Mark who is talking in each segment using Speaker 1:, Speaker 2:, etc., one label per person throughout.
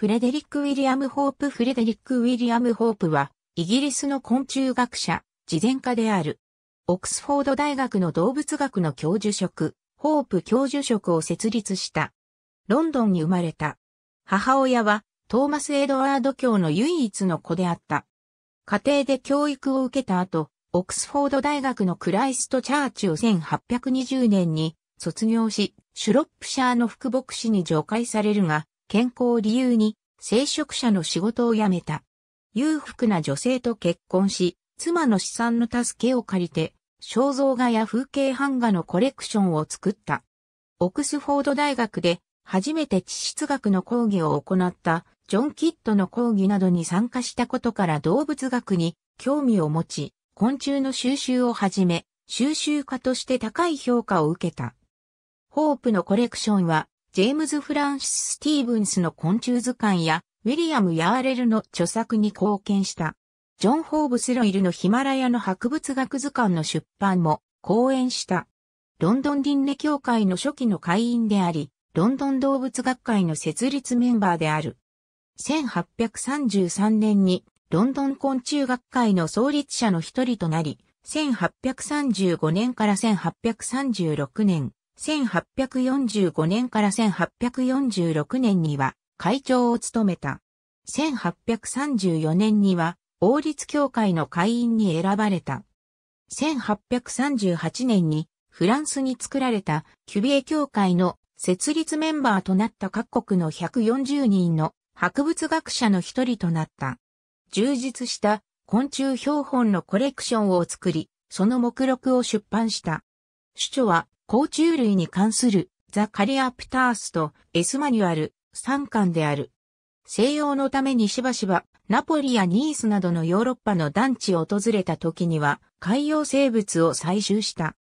Speaker 1: フレデリック・ウィリアム・ホープフレデリック・ウィリアム・ホープは、イギリスの昆虫学者、慈善家である。オックスフォード大学の動物学の教授職、ホープ教授職を設立した。ロンドンに生まれた。母親は、トーマス・エドワード教の唯一の子であった。家庭で教育を受けた後、オックスフォード大学のクライストチャーチを1820年に卒業し、シュロップシャーの副牧師に除外されるが、健康を理由に、聖職者の仕事を辞めた。裕福な女性と結婚し、妻の資産の助けを借りて、肖像画や風景版画のコレクションを作った。オックスフォード大学で初めて地質学の講義を行ったジョン・キッドの講義などに参加したことから動物学に興味を持ち、昆虫の収集をはじめ、収集家として高い評価を受けた。ホープのコレクションはジェームズ・フランシス・スティーブンスの昆虫図鑑や、ウィリアム・ヤーレルの著作に貢献した。ジョン・ホーブス・ロイルのヒマラヤの博物学図鑑の出版も講演した。ロンドン輪廻協会の初期の会員であり、ロンドン動物学会の設立メンバーである。1833年にロンドン昆虫学会の創立者の一人となり、1835年から1836年、1845年から1846年には会長を務めた。1834年には王立協会の会員に選ばれた。1838年にフランスに作られたキュビエ協会の設立メンバーとなった各国の140人の博物学者の一人となった。充実した昆虫標本のコレクションを作り、その目録を出版した。主著は甲虫類に関するザ・カリアプタースとエスマニュアル3巻である。西洋のためにしばしばナポリやニースなどのヨーロッパの団地を訪れた時には海洋生物を採集した。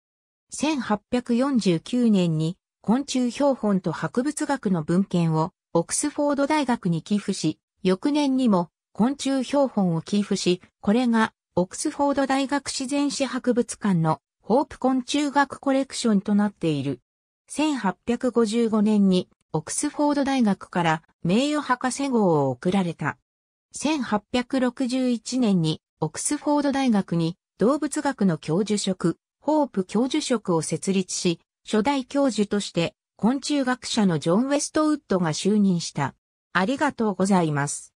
Speaker 1: 1849年に昆虫標本と博物学の文献をオックスフォード大学に寄付し、翌年にも昆虫標本を寄付し、これがオックスフォード大学自然史博物館のホープ昆虫学コレクションとなっている。1855年にオクスフォード大学から名誉博士号を贈られた。1861年にオクスフォード大学に動物学の教授職、ホープ教授職を設立し、初代教授として昆虫学者のジョン・ウェストウッドが就任した。ありがとうございます。